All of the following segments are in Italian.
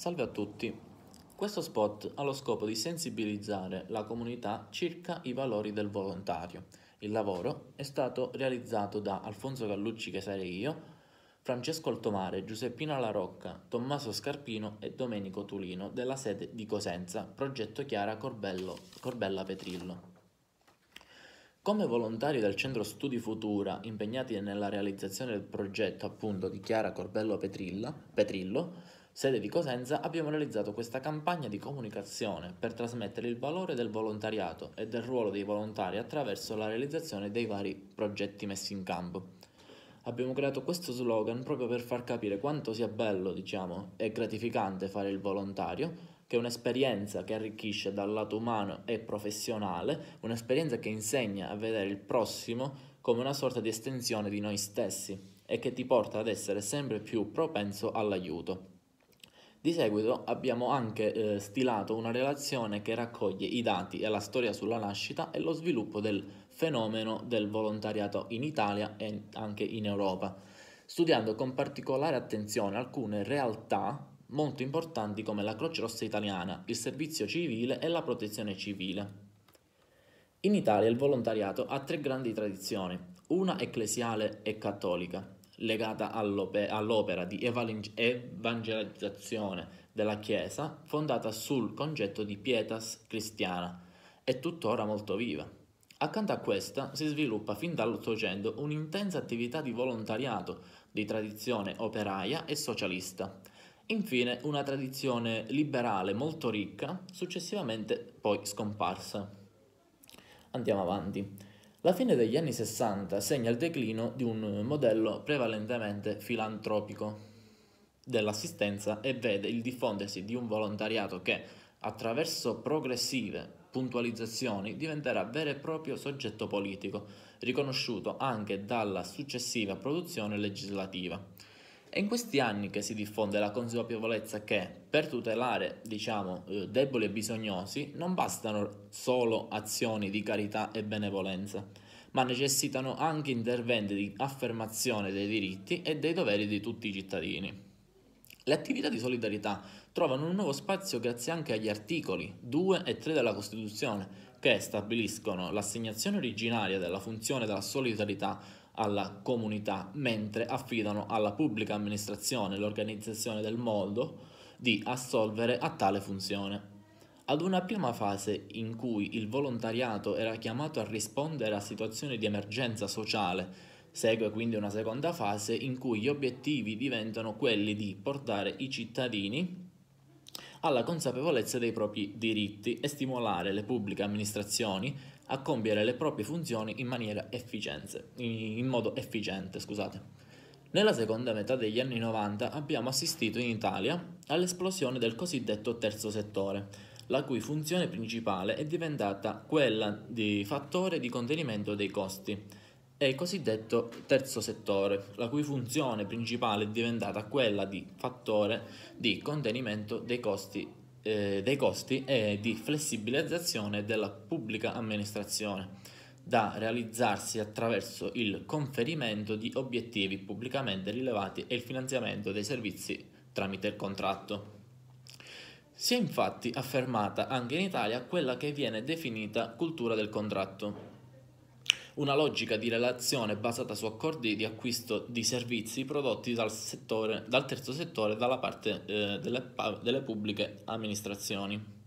Salve a tutti! Questo spot ha lo scopo di sensibilizzare la comunità circa i valori del volontario. Il lavoro è stato realizzato da Alfonso Gallucci, che sarei io, Francesco Altomare, Giuseppina Larocca, Tommaso Scarpino e Domenico Tulino della sede di Cosenza, progetto Chiara Corbello, Corbella Petrillo. Come volontari del Centro Studi Futura impegnati nella realizzazione del progetto appunto di Chiara Corbello Petrilla, Petrillo sede di Cosenza, abbiamo realizzato questa campagna di comunicazione per trasmettere il valore del volontariato e del ruolo dei volontari attraverso la realizzazione dei vari progetti messi in campo. Abbiamo creato questo slogan proprio per far capire quanto sia bello, diciamo, e gratificante fare il volontario, che è un'esperienza che arricchisce dal lato umano e professionale, un'esperienza che insegna a vedere il prossimo come una sorta di estensione di noi stessi e che ti porta ad essere sempre più propenso all'aiuto. Di seguito abbiamo anche eh, stilato una relazione che raccoglie i dati e la storia sulla nascita e lo sviluppo del fenomeno del volontariato in Italia e anche in Europa, studiando con particolare attenzione alcune realtà molto importanti come la Croce Rossa Italiana, il servizio civile e la protezione civile. In Italia il volontariato ha tre grandi tradizioni, una ecclesiale e cattolica, legata all'opera di evangelizzazione della Chiesa fondata sul concetto di pietas cristiana, è tuttora molto viva. Accanto a questa si sviluppa fin dall'Ottocento un'intensa attività di volontariato di tradizione operaia e socialista. Infine una tradizione liberale molto ricca, successivamente poi scomparsa. Andiamo avanti. La fine degli anni 60 segna il declino di un modello prevalentemente filantropico dell'assistenza e vede il diffondersi di un volontariato che, attraverso progressive puntualizzazioni, diventerà vero e proprio soggetto politico, riconosciuto anche dalla successiva produzione legislativa. È in questi anni che si diffonde la consapevolezza che per tutelare, diciamo, eh, deboli e bisognosi non bastano solo azioni di carità e benevolenza, ma necessitano anche interventi di affermazione dei diritti e dei doveri di tutti i cittadini. Le attività di solidarietà trovano un nuovo spazio grazie anche agli articoli 2 e 3 della Costituzione che stabiliscono l'assegnazione originaria della funzione della solidarietà alla comunità, mentre affidano alla pubblica amministrazione l'organizzazione del mondo di assolvere a tale funzione. Ad una prima fase in cui il volontariato era chiamato a rispondere a situazioni di emergenza sociale, segue quindi una seconda fase in cui gli obiettivi diventano quelli di portare i cittadini alla consapevolezza dei propri diritti e stimolare le pubbliche amministrazioni a compiere le proprie funzioni in maniera efficiente, in modo efficiente, scusate. Nella seconda metà degli anni 90 abbiamo assistito in Italia all'esplosione del cosiddetto terzo settore, la cui funzione principale è diventata quella di fattore di contenimento dei costi, e il cosiddetto terzo settore, la cui funzione principale è diventata quella di fattore di contenimento dei costi eh, dei costi e di flessibilizzazione della pubblica amministrazione da realizzarsi attraverso il conferimento di obiettivi pubblicamente rilevati e il finanziamento dei servizi tramite il contratto. Si è infatti affermata anche in Italia quella che viene definita cultura del contratto, una logica di relazione basata su accordi di acquisto di servizi prodotti dal, settore, dal terzo settore dalla parte eh, delle, delle pubbliche amministrazioni.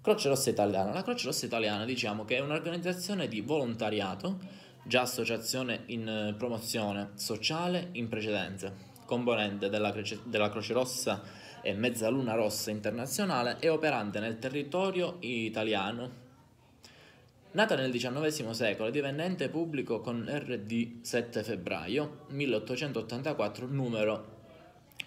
Croce Rossa Italiana. La Croce Rossa Italiana diciamo che è un'organizzazione di volontariato, già associazione in eh, promozione sociale in precedenza, componente della, della Croce Rossa e Mezzaluna Rossa Internazionale e operante nel territorio italiano Nata nel XIX secolo, divenne ente pubblico con RD 7 febbraio 1884 numero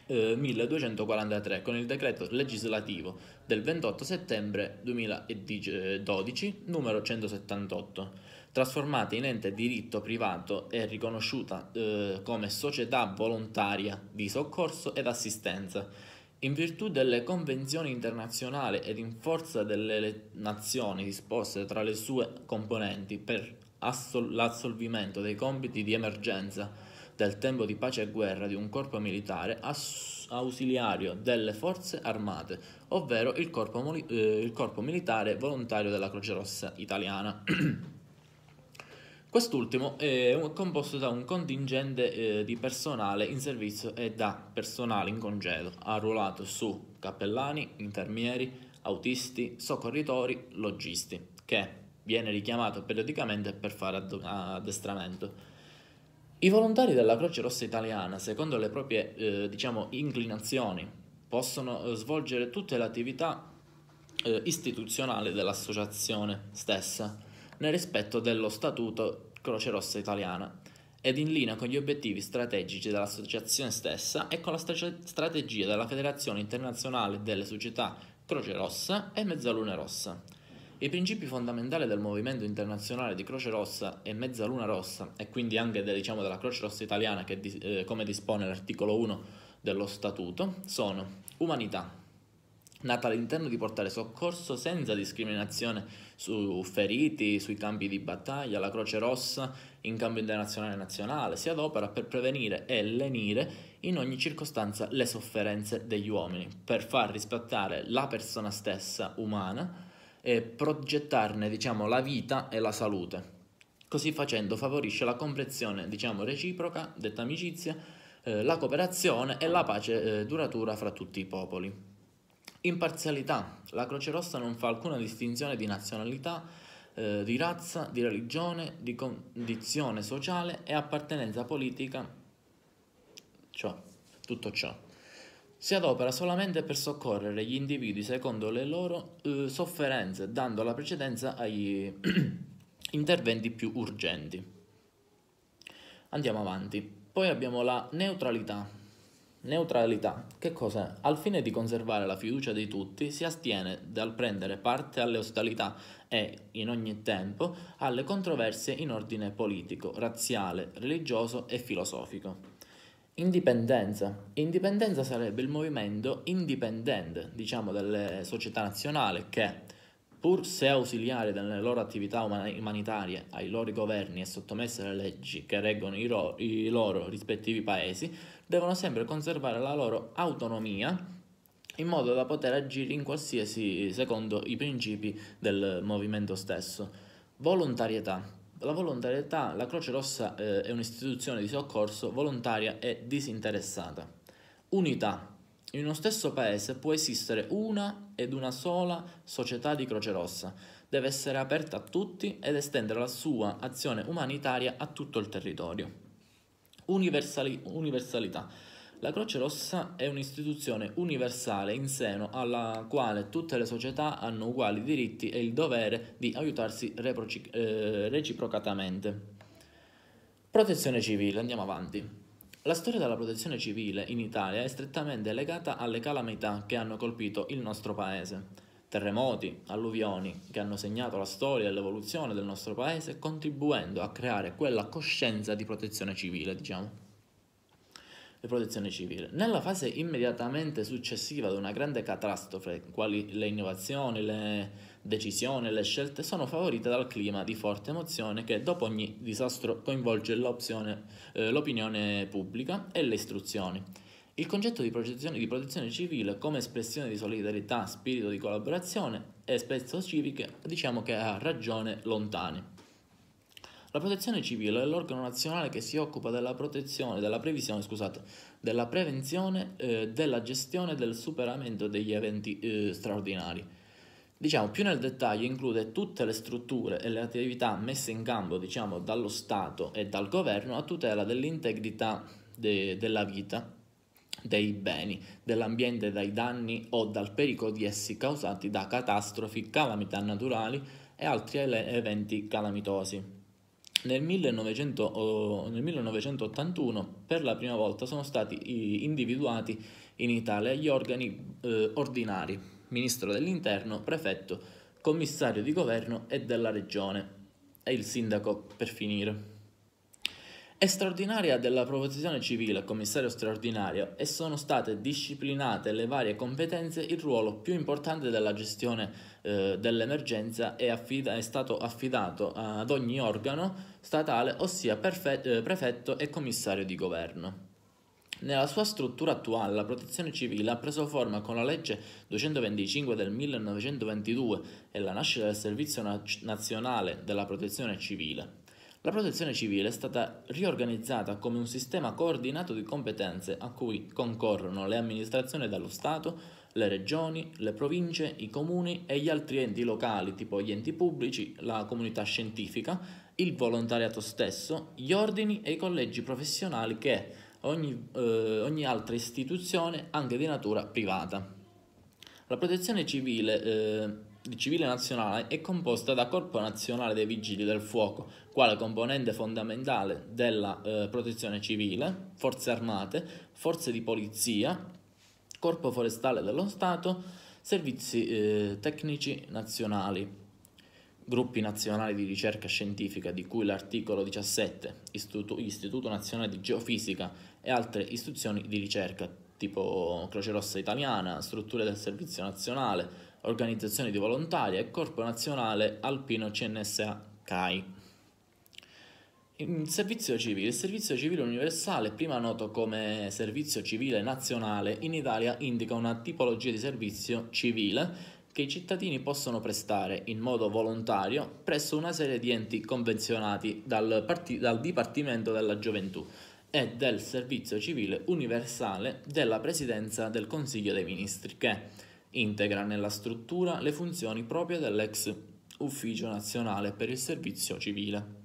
eh, 1243 con il decreto legislativo del 28 settembre 2012 numero 178, trasformata in ente diritto privato e riconosciuta eh, come società volontaria di soccorso ed assistenza in virtù delle convenzioni internazionali ed in forza delle nazioni disposte tra le sue componenti per assol l'assolvimento dei compiti di emergenza del tempo di pace e guerra di un corpo militare ausiliario delle forze armate, ovvero il corpo, eh, il corpo militare volontario della Croce Rossa italiana. Quest'ultimo è composto da un contingente eh, di personale in servizio e da personale in congedo, arruolato su cappellani, infermieri, autisti, soccorritori, logisti, che viene richiamato periodicamente per fare ad- addestramento. I volontari della Croce Rossa Italiana, secondo le proprie eh, diciamo, inclinazioni, possono eh, svolgere tutte le attività eh, istituzionali dell'associazione stessa nel rispetto dello Statuto Croce Rossa Italiana ed in linea con gli obiettivi strategici dell'associazione stessa e con la strategia della Federazione Internazionale delle Società Croce Rossa e Mezzaluna Rossa. I principi fondamentali del movimento internazionale di Croce Rossa e Mezzaluna Rossa e quindi anche de, diciamo, della Croce Rossa italiana che, eh, come dispone l'articolo 1 dello Statuto sono umanità, nata all'interno di portare soccorso senza discriminazione su feriti, sui campi di battaglia, la Croce Rossa in campo internazionale e nazionale, si adopera per prevenire e lenire in ogni circostanza le sofferenze degli uomini, per far rispettare la persona stessa umana e progettarne diciamo, la vita e la salute. Così facendo favorisce la comprensione diciamo, reciproca, detta amicizia, eh, la cooperazione e la pace eh, duratura fra tutti i popoli. Imparzialità. La Croce Rossa non fa alcuna distinzione di nazionalità, eh, di razza, di religione, di condizione sociale e appartenenza politica, ciò, tutto ciò. Si adopera solamente per soccorrere gli individui secondo le loro eh, sofferenze, dando la precedenza agli interventi più urgenti. Andiamo avanti. Poi abbiamo la neutralità, Neutralità. Che cos'è? Al fine di conservare la fiducia di tutti, si astiene dal prendere parte alle ostilità e, in ogni tempo, alle controversie in ordine politico, razziale, religioso e filosofico. Indipendenza. Indipendenza sarebbe il movimento indipendente, diciamo, delle società nazionali che, pur se ausiliari nelle loro attività umanitarie ai loro governi e sottomesse alle leggi che reggono i, i loro rispettivi paesi, devono sempre conservare la loro autonomia in modo da poter agire in qualsiasi secondo i principi del movimento stesso. Volontarietà. La volontarietà, la Croce Rossa eh, è un'istituzione di soccorso volontaria e disinteressata. Unità. In uno stesso paese può esistere una ed una sola società di Croce Rossa. Deve essere aperta a tutti ed estendere la sua azione umanitaria a tutto il territorio. Universali, universalità. La Croce Rossa è un'istituzione universale in seno alla quale tutte le società hanno uguali diritti e il dovere di aiutarsi eh, reciprocatamente. Protezione civile, andiamo avanti. La storia della protezione civile in Italia è strettamente legata alle calamità che hanno colpito il nostro paese terremoti, alluvioni che hanno segnato la storia e l'evoluzione del nostro paese, contribuendo a creare quella coscienza di protezione civile, diciamo. Di protezione civile. Nella fase immediatamente successiva ad una grande catastrofe, quali le innovazioni, le decisioni, le scelte sono favorite dal clima di forte emozione che dopo ogni disastro coinvolge eh, l'opinione pubblica e le istruzioni il concetto di protezione, di protezione civile come espressione di solidarietà, spirito di collaborazione e spesso civiche diciamo che ha ragione lontani. La protezione civile è l'organo nazionale che si occupa della protezione, della previsione, scusate, della prevenzione, eh, della gestione e del superamento degli eventi eh, straordinari. Diciamo più nel dettaglio include tutte le strutture e le attività messe in campo, diciamo, dallo Stato e dal governo a tutela dell'integrità de della vita dei beni, dell'ambiente dai danni o dal pericolo di essi causati da catastrofi, calamità naturali e altri eventi calamitosi. Nel, 1900, nel 1981 per la prima volta sono stati individuati in Italia gli organi eh, ordinari, ministro dell'interno, prefetto, commissario di governo e della regione e il sindaco per finire. È straordinaria della protezione civile commissario straordinario e sono state disciplinate le varie competenze, il ruolo più importante della gestione eh, dell'emergenza è, affida- è, stato affidato ad ogni organo statale, ossia perfe- eh, prefetto e commissario di governo. Nella sua struttura attuale la protezione civile ha preso forma con la legge 225 del 1922 e la nascita del Servizio Nazionale della Protezione Civile. La protezione civile è stata riorganizzata come un sistema coordinato di competenze a cui concorrono le amministrazioni dallo Stato, le regioni, le province, i comuni e gli altri enti locali tipo gli enti pubblici, la comunità scientifica, il volontariato stesso, gli ordini e i collegi professionali che ogni, eh, ogni altra istituzione anche di natura privata. La protezione civile eh, di Civile Nazionale è composta da Corpo Nazionale dei Vigili del Fuoco, quale componente fondamentale della eh, Protezione Civile, Forze Armate, Forze di Polizia, Corpo Forestale dello Stato, Servizi eh, Tecnici Nazionali, Gruppi Nazionali di Ricerca Scientifica, di cui l'articolo 17, Istituto, Istituto Nazionale di Geofisica e altre istituzioni di ricerca, tipo Croce Rossa Italiana, strutture del Servizio Nazionale, organizzazione di volontari e Corpo Nazionale Alpino CNSA CAI. Il servizio civile. Il servizio civile universale, prima noto come servizio civile nazionale, in Italia indica una tipologia di servizio civile che i cittadini possono prestare in modo volontario presso una serie di enti convenzionati dal, Parti dal Dipartimento della Gioventù e del Servizio Civile Universale della Presidenza del Consiglio dei Ministri che Integra nella struttura le funzioni proprie dell'ex Ufficio Nazionale per il Servizio Civile.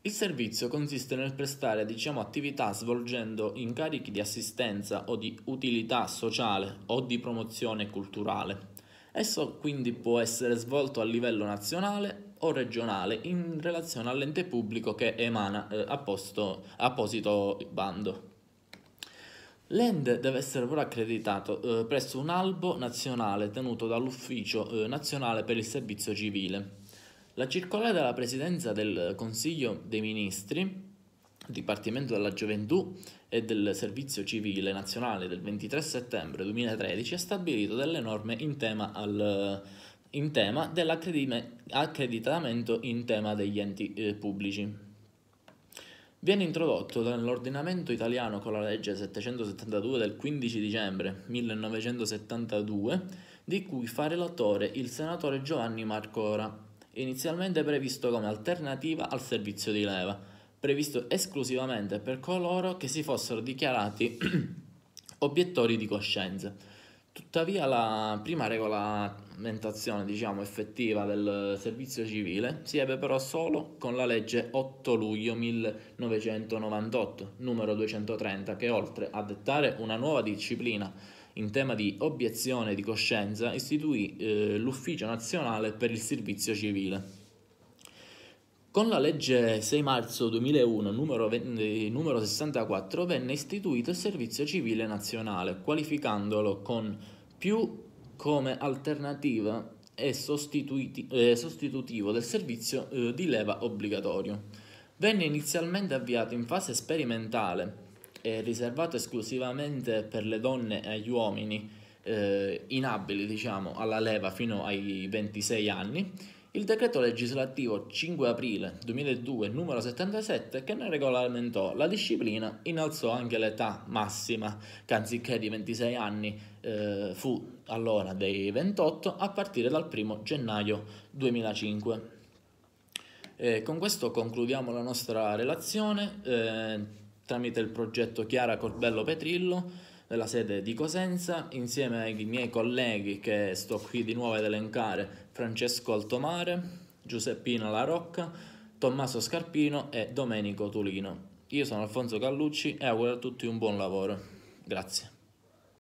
Il servizio consiste nel prestare diciamo, attività svolgendo incarichi di assistenza o di utilità sociale o di promozione culturale. Esso quindi può essere svolto a livello nazionale o regionale in relazione all'ente pubblico che emana eh, apposto, apposito bando. L'ENDE deve essere però accreditato eh, presso un albo nazionale tenuto dall'Ufficio eh, nazionale per il servizio civile. La circolare della Presidenza del Consiglio dei Ministri, Dipartimento della Gioventù e del Servizio Civile Nazionale del 23 settembre 2013 ha stabilito delle norme in tema, al, in tema dell'accreditamento in tema degli enti eh, pubblici viene introdotto nell'ordinamento italiano con la legge 772 del 15 dicembre 1972, di cui fa relatore il senatore Giovanni Marcora, inizialmente previsto come alternativa al servizio di leva, previsto esclusivamente per coloro che si fossero dichiarati obiettori di coscienza. Tuttavia la prima regola implementazione diciamo, effettiva del servizio civile si ebbe però solo con la legge 8 luglio 1998 numero 230 che oltre a dettare una nuova disciplina in tema di obiezione di coscienza istituì eh, l'Ufficio Nazionale per il Servizio Civile. Con la legge 6 marzo 2001 numero, eh, numero 64 venne istituito il Servizio Civile Nazionale, qualificandolo con più come alternativa e eh, sostitutivo del servizio eh, di leva obbligatorio. Venne inizialmente avviato in fase sperimentale e eh, riservato esclusivamente per le donne e gli uomini eh, inabili diciamo, alla leva fino ai 26 anni il decreto legislativo 5 aprile 2002 numero 77 che ne regolamentò la disciplina innalzò anche l'età massima che anziché di 26 anni eh, fu allora dei 28 a partire dal 1 gennaio 2005. Eh, con questo concludiamo la nostra relazione eh, tramite il progetto Chiara Corbello Petrillo della sede di Cosenza, insieme ai miei colleghi che sto qui di nuovo ad elencare, Francesco Altomare, Giuseppina La Rocca, Tommaso Scarpino e Domenico Tulino. Io sono Alfonso Callucci e auguro a tutti un buon lavoro. Grazie.